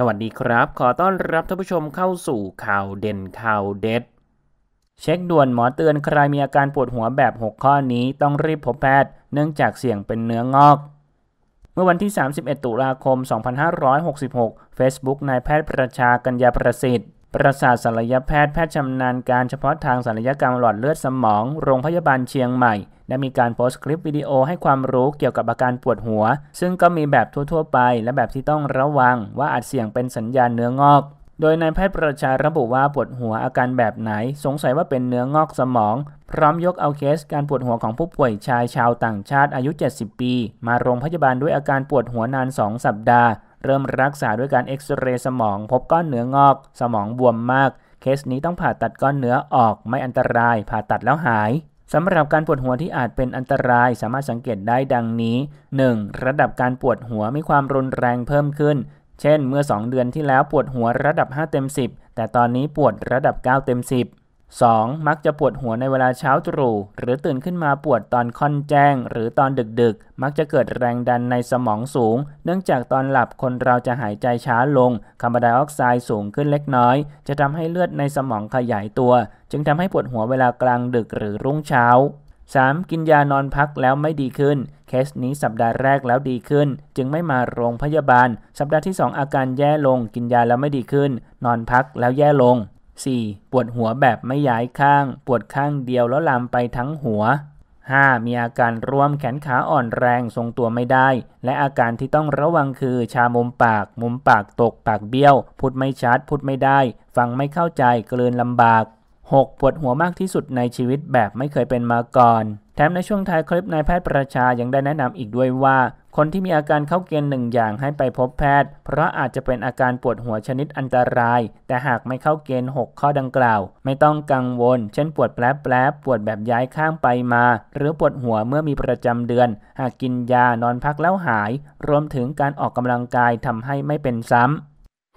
สวัสดีครับ ขอต้อนรับท่านผู้ชมเข้าสู่ข่าวเด่นข่าวเด็ด เช็คด่วนหมอเตือนใครมีอาการปวดหัวแบบ 6 ข้อนี้ต้องรีบพบแพทย์ เนื่องจากเสี่ยงเป็นเนื้องอก เมื่อวันที่ 31 ตุลาคม 2566 Facebook นายแพทย์ประชากัญญาประสิทธิ์ประสาทศัลยแพทย์แพทย์ชำนาญการเฉพาะทางศัลยกรรมหลอดเลือดสมองโรงพยาบาลเชียงใหม่ได้มีการโพสต์คลิปวิดีโอให้ความรู้เกี่ยวกับอาการปวดหัว ซึ่งก็มีแบบทั่วๆไปและแบบที่ต้องระวังว่าอาจเสี่ยงเป็นสัญญาณเนื้องอกโดยนายแพทย์ประชาระบุว่าปวดหัวอาการแบบไหนสงสัยว่าเป็นเนื้องอกสมอง พร้อมยกเอาเคสการปวดหัวของผู้ป่วยชายชาวต่างชาติอายุ 70 ปี มาโรงพยาบาลด้วยอาการปวดหัวนาน 2 สัปดาห์ เริ่มรักษาด้วยการเอ็กซเรย์สมอง พบก้อนเนื้องอก สมองบวมมาก เคสนี้ต้องผ่าตัดก้อนเนื้อออกไม่อันตรายผ่าตัดแล้วหายสำหรับการปวดหัวที่อาจเป็นอันตรายสามารถสังเกตได้ดังนี้ 1. ระดับการปวดหัวมีความรุนแรงเพิ่มขึ้นเช่นเมื่อ 2 เดือนที่แล้วปวดหัวระดับ 5 เต็ม 10 แต่ตอนนี้ปวดระดับ 9 เต็ม 10 2. มักจะปวดหัวในเวลาเช้าตรู่ หรือตื่นขึ้นมาปวดตอนค่อนแจ้ง หรือตอนดึกๆ มักจะเกิดแรงดันในสมองสูง เนื่องจากตอนหลับคนเราจะหายใจช้าลงคาร์บอนไดออกไซด์สูงขึ้นเล็กน้อย จะทำให้เลือดในสมองขยายตัว จึงทำให้ปวดหัวเวลากลางดึกหรือรุ่งเช้า 3. กินยานอนพักแล้วไม่ดีขึ้น เคสนี้สัปดาห์แรกแล้วดีขึ้น จึงไม่มาโรงพยาบาล สัปดาห์ที่ 2 อาการแย่ลง กินยาแล้วไม่ดีขึ้น นอนพักแล้วแย่ลง 4. ปวดหัวแบบไม่ย้ายข้าง ปวดข้างเดียวแล้วลามไปทั้งหัว 5. มีอาการร่วมแขนขาอ่อนแรงทรงตัวไม่ได้ และอาการที่ต้องระวังคือ ชามุมปากมุมปากตกปากเบี้ยวพูดไม่ชัดพูดไม่ได้ ฟังไม่เข้าใจกลืนลำบาก 6. ปวดหัวมากที่สุดในชีวิตแบบไม่เคยเป็นมาก่อน แถมในช่วงท้ายคลิปนายแพทย์ประชา ยังได้แนะนำอีกด้วยว่า คนที่มีอาการเข้าเกณฑ์หนึ่งอย่างให้ไปพบแพทย์ เพราะอาจจะเป็นอาการปวดหัวชนิดอันตราย แต่หากไม่เข้าเกณฑ์ 6 ข้อดังกล่าว ไม่ต้องกังวล เช่นปวดแผลแผลปวดแบบย้ายข้างไปมา หรือปวดหัวเมื่อมีประจำเดือน หากกินยานอนพักแล้วหาย รวมถึงการออกกำลังกายทำให้ไม่เป็นซ้ำ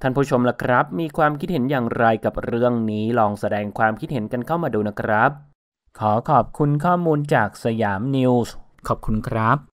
ท่านผู้ชมล่ะครับ มีความคิดเห็นอย่างไรกับเรื่องนี้ ลองแสดงความคิดเห็นกันเข้ามาดูนะครับ ขอขอบคุณข้อมูลจากสยามนิวส์ ขอบคุณครับ